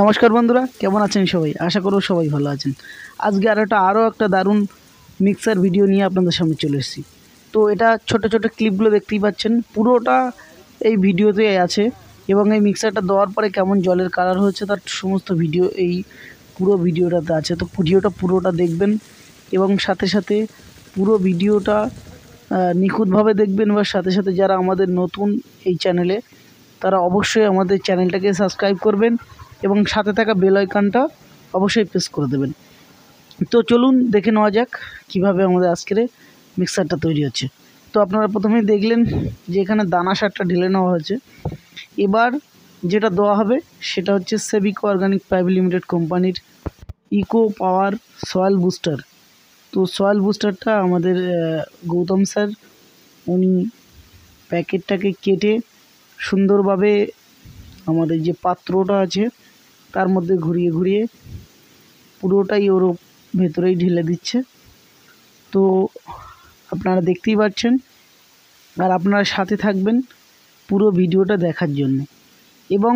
নমস্কার বন্ধুরা কেমন আছেন সবাই আশা করব সবাই ভালো আছেন আজকে আর একটা আরও একটা দারুণ মিক্সার ভিডিও নিয়ে আপনাদের সামনে চলে এসেছি তো এটা ছোট ছোট ক্লিপগুলো দেখতেই পাচ্ছেন পুরোটা এই ভিডিওতে আছে এবং এই মিক্সারটা দেওয়ার পরে কেমন জলের কালার হয়েছে তার সমস্ত ভিডিও এই পুরো ভিডিওটাতে আছে তো ভিডিওটা পুরোটা দেখবেন এবং সাথে সাথে পুরো ভিডিওটা নিখুঁতভাবে দেখবেন বা সাথে সাথে যারা আমাদের নতুন এই চ্যানেলে তারা অবশ্যই আমাদের চ্যানেলটাকে সাবস্ক্রাইব করবেন এবং সাথে থাকা বেল আইকনটা অবশ্যই প্রেস করে দেবেন তো চলুন দেখে নেওয়া যাক কিভাবে আমাদের আজকের মিক্সারটা তৈরি হচ্ছে তো আপনারা প্রথমে দেখলেন যে এখানে দানা সারটা ঢেলে নেওয়া হয়েছে এবার যেটা দেওয়া হবে সেটা হচ্ছে সেবিকো অর্গানিক প্রাইভেট লিমিটেড কোম্পানির ইকো পাওয়ার সয়েল বুস্টার তো সয়েল বুস্টারটা আমাদের গৌতম স্যার উনি প্যাকেটটাকে কেটে সুন্দরভাবে আমাদের যে পাত্রটা আছে তার মধ্যে ঘুরিয়ে ঘুরিয়ে পুরোটাই ওর ভেতরেই ঢেলে দিচ্ছে তো আপনারা দেখতেই পাচ্ছেন আর আপনারা সাথে থাকবেন পুরো ভিডিওটা দেখার জন্য এবং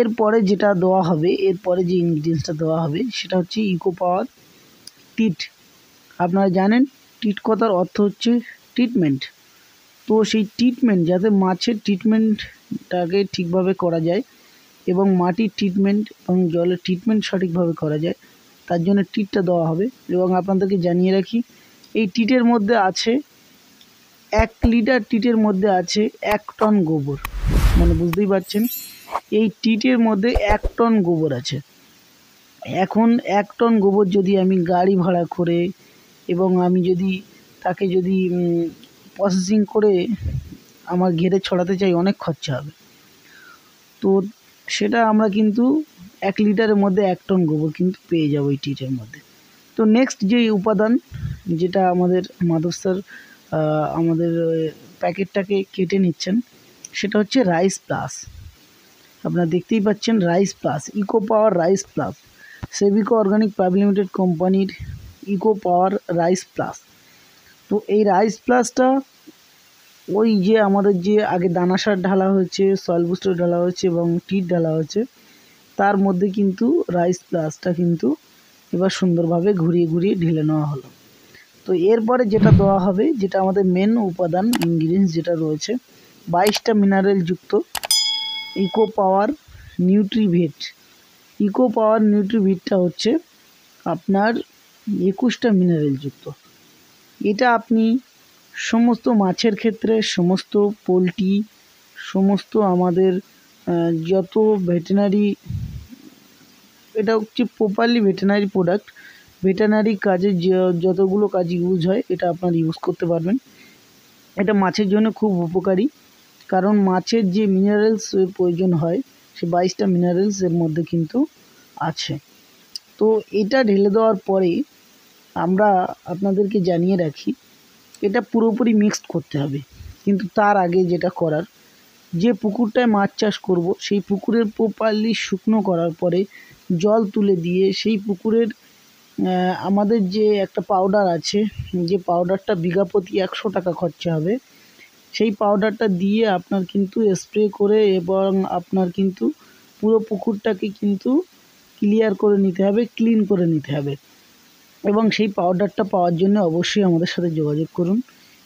এরপরে যেটা দেওয়া হবে এরপরে যে ইনগ্রিডিয়েন্টসটা দেওয়া হবে সেটা হচ্ছে ইকো পাওয়ার টিট আপনারা জানেন টিট কথার অর্থ হচ্ছে ট্রিটমেন্ট তো সেই ট্রিটমেন্ট যাতে মাছের ট্রিটমেন্টটাকে ঠিকভাবে করা যায় এবং মাটির ট্রিটমেন্ট এবং জলের ট্রিটমেন্ট সঠিকভাবে করা যায় তার জন্য টিটটা দেওয়া হবে এবং আপনাদেরকে জানিয়ে রাখি এই টিটের মধ্যে আছে এক লিটার টিটের মধ্যে আছে এক টন গোবর মানে বুঝতেই পারছেন এই টিটের মধ্যে এক টন গোবর আছে এখন এক টন গোবর যদি আমি গাড়ি ভাড়া করে এবং আমি যদি তাকে যদি প্রসেসিং করে আমার ঘেরে ছড়াতে চাই অনেক খরচা হবে তো সেটা আমরা কিন্তু এক লিটারের মধ্যে এক টন গোবর কিন্তু পেয়ে যাবো এই টিটের মধ্যে তো নেক্সট যে উপাদান যেটা আমাদের মাধব স্যার আমাদের প্যাকেটটাকে কেটে নিচ্ছেন সেটা হচ্ছে রাইস প্লাস আপনারা দেখতেই পাচ্ছেন rice plus eco power rice plus Sevico organic private limited কোম্পানির ইকো পাওয়ার রাইস প্লাস তো এই রাইস প্লাসটা ওই যে আমাদের যে আগে দানা সার ঢালা হয়েছে সয়েল বুস্টার ঢালা হয়েছে এবং টিট ঢালা হয়েছে তার মধ্যে কিন্তু রাইস প্লাসটা কিন্তু এবার সুন্দরভাবে ঘুরিয়ে ঘুরিয়ে ঢেলে নেওয়া হলো তো এরপরে যেটা দেওয়া হবে যেটা আমাদের মেন উপাদান ইনগ্রিডিয়েন্টস যেটা রয়েছে বাইশটা মিনারেল যুক্ত ইকো পাওয়ার নিউট্রিভেট ইকো পাওয়ার নিউট্রিভেটটা হচ্ছে আপনার একুশটা মিনারেল যুক্ত এটা আপনি সমস্ত মাছের ক্ষেত্রে সমস্ত পোলট্রি সমস্ত আমাদের যত ভেটেনারি এটা হচ্ছে প্রপারলি ভেটেনারি প্রোডাক্ট ভেটেনারি কাজে যতগুলো কাজ ইউজ হয় এটা আপনারা ইউজ করতে পারবেন এটা মাছের জন্য খুব উপকারী কারণ মাছের যে মিনারেলস প্রয়োজন হয় সে বাইশটা মিনারেলস এর মধ্যে কিন্তু আছে তো এটা ঢেলে দেওয়ার পরে আমরা আপনাদেরকে জানিয়ে রাখি এটা পুরোপুরি মিক্সড করতে হবে কিন্তু তার আগে যেটা করার যে পুকুরটায় মাছ চাষ করব সেই পুকুরের প্রপারলি শুকনো করার পরে জল তুলে দিয়ে সেই পুকুরের আমাদের যে একটা পাউডার আছে যে পাউডারটা বিঘা প্রতি একশো টাকা খরচা হবে সেই পাউডারটা দিয়ে আপনার কিন্তু স্প্রে করে এবং আপনার কিন্তু পুরো পুকুরটাকে কিন্তু ক্লিয়ার করে নিতে হবে ক্লিন করে নিতে হবে এবং সেই পাউডারটা পাওয়ার জন্য অবশ্যই আমাদের সাথে যোগাযোগ করুন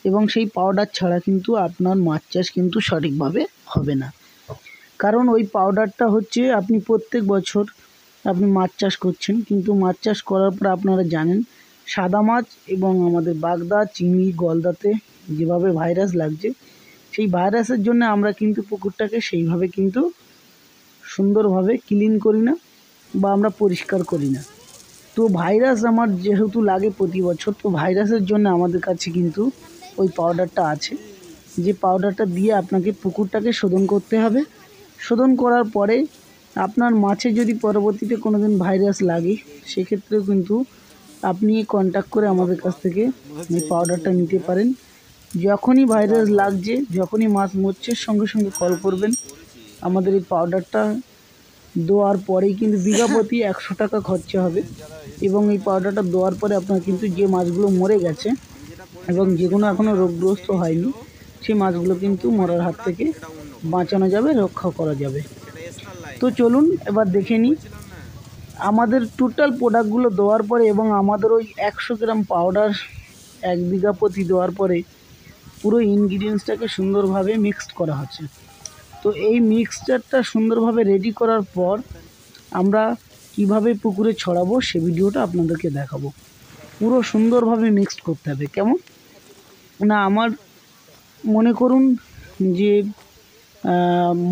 এবং সেই পাউডার ছাড়া কিন্তু আপনার মাছ চাষ কিন্তু সঠিকভাবে হবে না কারণ ওই পাউডারটা হচ্ছে আপনি প্রত্যেক বছর আপনি মাছ চাষ করছেন কিন্তু মাছ চাষ করার পর আপনারা জানেন সাদা মাছ এবং আমাদের বাগদা চিংড়ি গলদাতে যেভাবে ভাইরাস লাগছে সেই ভাইরাসের জন্য আমরা কিন্তু পুকুরটাকে সেইভাবে কিন্তু সুন্দরভাবে ক্লিন করি না বা আমরা পরিষ্কার করি না তো ভাইরাস আমার যেহেতু লাগে প্রতি বছর তো ভাইরাসের জন্য আমাদের কাছে কিন্তু ওই পাউডারটা আছে যে পাউডারটা দিয়ে আপনাকে পুকুরটাকে শোধন করতে হবে শোধন করার পরে আপনার মাছে যদি পরবর্তীতে কোনো দিন ভাইরাস লাগে সেক্ষেত্রেও কিন্তু আপনি কন্ট্যাক্ট করে আমাদের কাছ থেকে এই পাউডারটা নিতে পারেন যখনই ভাইরাস লাগছে যখনই মাছ মরছে সঙ্গে সঙ্গে কল করবেন আমাদের এই পাউডারটা দেওয়ার পরেই কিন্তু বিঘা প্রতি একশো টাকা খরচা হবে এবং এই পাউডারটা দেওয়ার পরে আপনার কিন্তু যে মাছগুলো মরে গেছে এবং যেগুলো এখনও রোগগ্রস্ত হয়নি সেই মাছগুলো কিন্তু মরার হাত থেকে বাঁচানো যাবে রক্ষা করা যাবে তো চলুন এবার দেখে নিই আমাদের টোটাল প্রোডাক্টগুলো দেওয়ার পরে এবং আমাদের ওই একশো গ্রাম পাউডার এক বিঘা প্রতি দেওয়ার পরে পুরো ইনগ্রিডিয়েন্টসটাকে সুন্দরভাবে মিক্সড করা হচ্ছে তো এই মিক্সচারটা সুন্দরভাবে রেডি করার পর আমরা কিভাবে পুকুরে ছড়াবো সে ভিডিওটা আপনাদেরকে দেখাবো পুরো সুন্দরভাবে মিক্সড করতে হবে কেমন না আমার মনে করুন যে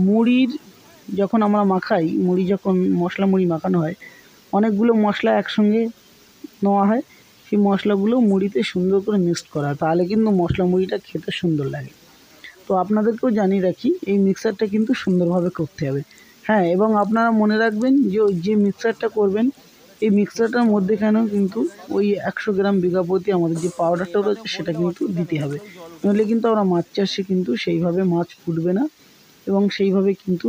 মুড়ির যখন আমরা মাখাই মুড়ি যখন মশলা মুড়ি মাখানো হয় অনেকগুলো মশলা একসঙ্গে নেওয়া হয় সেই মশলাগুলো মুড়িতে সুন্দর করে মিক্সড করা তাহলে কিন্তু মশলা মুড়িটা খেতে সুন্দর লাগে তো আপনাদেরকেও জানিয়ে রাখি এই মিক্সারটা কিন্তু সুন্দরভাবে করতে হবে হ্যাঁ এবং আপনারা মনে রাখবেন যে ওই যে মিক্সারটা করবেন এই মিক্সারটার মধ্যেখানেও কিন্তু ওই একশো গ্রাম বিঘা প্রতি আমাদের যে পাউডারটা রয়েছে সেটা কিন্তু দিতে হবে নইলে কিন্তু আমরা মাছ চাষে কিন্তু সেইভাবে মাছ ফুটবে না এবং সেইভাবে কিন্তু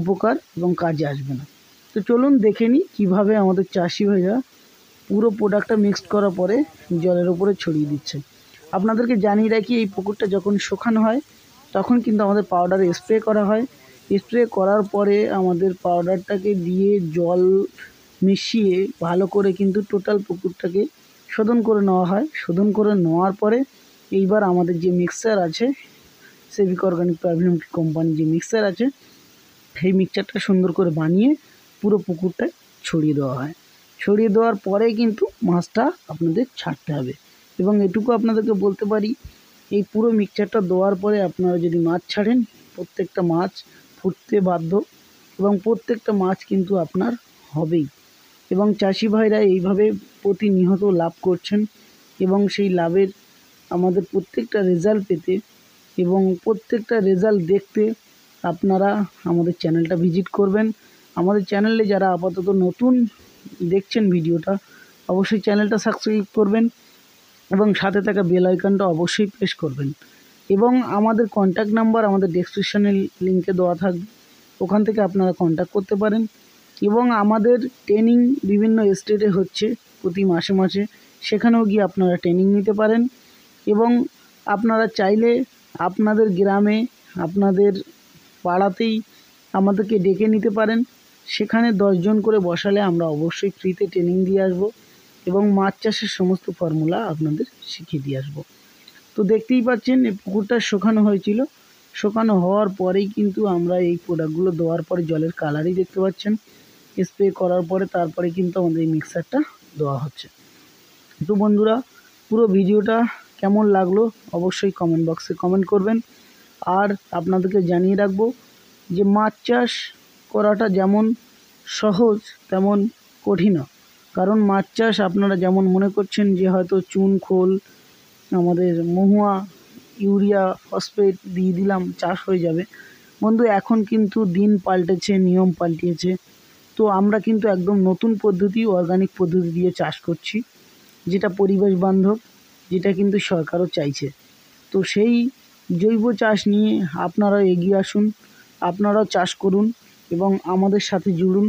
উপকার এবং কাজে আসবে না তো চলুন দেখে নিই কীভাবে আমাদের চাষি ভাইরা পুরো প্রোডাক্টটা মিক্সড করার পরে জলের উপরে ছড়িয়ে দিচ্ছে আপনাদেরকে জানিয়ে রাখি এই পুকুরটা যখন শুকানো হয় তখন কিন্তু আমাদের পাউডার স্প্রে করা হয় স্প্রে করার পরে আমাদের পাউডারটাকে দিয়ে জল মিশিয়ে ভালো করে কিন্তু টোটাল পুকুরটাকে শোধন করে নেওয়া হয় শোধন করে নেওয়ার পরে এইবার আমাদের যে মিক্সার আছে সেভিক অর্গানিক প্রাইভেট কোম্পানি যে মিক্সার আছে সেই মিক্সারটা সুন্দর করে বানিয়ে পুরো পুকুরটা ছড়িয়ে দেওয়া হয় ছড়িয়ে দেওয়ার পরে কিন্তু মাছটা আপনাদের ছাড়তে হবে এবং এটুকু আপনাদেরকে বলতে পারি এই পুরো মিক্সচারটা দেওয়ার পরে আপনারা যদি মাছ ছাড়েন প্রত্যেকটা মাছ ফুটতে বাধ্য এবং প্রত্যেকটা মাছ কিন্তু আপনার হবেই এবং চাষি ভাইরা এইভাবে প্রতিনিহত লাভ করছেন এবং সেই লাভের আমাদের প্রত্যেকটা রেজাল্ট পেতে এবং প্রত্যেকটা রেজাল্ট দেখতে আপনারা আমাদের চ্যানেলটা ভিজিট করবেন আমাদের চ্যানেলে যারা আপাতত নতুন দেখছেন ভিডিওটা অবশ্যই চ্যানেলটা সাবস্ক্রাইব করবেন এবং সাথে থাকা বেল আইকনটা অবশ্যই প্রেস করবেন এবং আমাদের কন্ট্যাক্ট নাম্বার আমাদের ডেসক্রিপশনে লিঙ্কে দেওয়া থাকবে ওখান থেকে আপনারা কন্ট্যাক্ট করতে পারেন এবং আমাদের ট্রেনিং বিভিন্ন স্টেটে হচ্ছে প্রতি মাসে মাসে সেখানেও গিয়ে আপনারা ট্রেনিং নিতে পারেন এবং আপনারা চাইলে আপনাদের গ্রামে আপনাদের পাড়াতেই আমাদেরকে ডেকে নিতে পারেন সেখানে দশজন করে বসালে আমরা অবশ্যই ফ্রিতে ট্রেনিং দিয়ে আসবো এবং মাছ চাষের সমস্ত ফর্মুলা আপনাদের শিখিয়ে দিয়ে আসবো তো দেখতেই পাচ্ছেন এই পুকুরটা শুকানো হয়েছিল শুকানো হওয়ার পরেই কিন্তু আমরা এই প্রোডাক্টগুলো দেওয়ার পরে জলের কালারই দেখতে পাচ্ছেন স্প্রে করার পরে তারপরে কিন্তু আমাদের এই মিক্সারটা দেওয়া হচ্ছে তো বন্ধুরা পুরো ভিডিওটা কেমন লাগলো অবশ্যই কমেন্ট বক্সে কমেন্ট করবেন আর আপনাদেরকে জানিয়ে রাখবো যে মাছ চাষ করাটা যেমন সহজ তেমন কঠিনও কারণ মাছ চাষ আপনারা যেমন মনে করছেন যে হয়তো চুন খোল আমাদের মহুয়া ইউরিয়া ফসফেট দিয়ে দিলাম চাষ হয়ে যাবে বন্ধু এখন কিন্তু দিন পাল্টেছে নিয়ম পাল্টিয়েছে তো আমরা কিন্তু একদম নতুন পদ্ধতি অর্গানিক পদ্ধতি দিয়ে চাষ করছি যেটা পরিবেশ বান্ধব যেটা কিন্তু সরকারও চাইছে তো সেই জৈব চাষ নিয়ে আপনারা এগিয়ে আসুন আপনারাও চাষ করুন এবং আমাদের সাথে জুড়ুন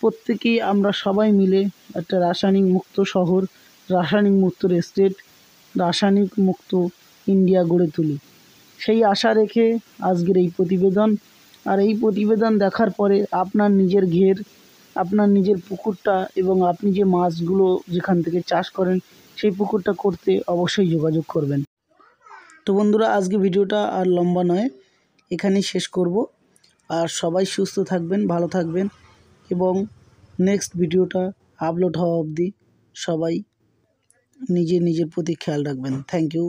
প্রত্যেকেই আমরা সবাই মিলে একটা রাসায়নিক মুক্ত শহর রাসায়নিক মুক্ত স্টেট রাসায়নিক মুক্ত ইন্ডিয়া গড়ে তুলি সেই আশা রেখে আজকের এই প্রতিবেদন আর এই প্রতিবেদন দেখার পরে আপনার নিজের ঘের আপনার নিজের পুকুরটা এবং আপনি যে মাছগুলো যেখান থেকে চাষ করেন সেই পুকুরটা করতে অবশ্যই যোগাযোগ করবেন তো বন্ধুরা আজকে ভিডিওটা আর লম্বা নয় এখানেই শেষ করব আর সবাই সুস্থ থাকবেন ভালো থাকবেন এবং নেক্সট ভিডিওটা আপলোড হওয়া অবধি সবাই নিজের নিজের প্রতি খেয়াল রাখবেন থ্যাংক ইউ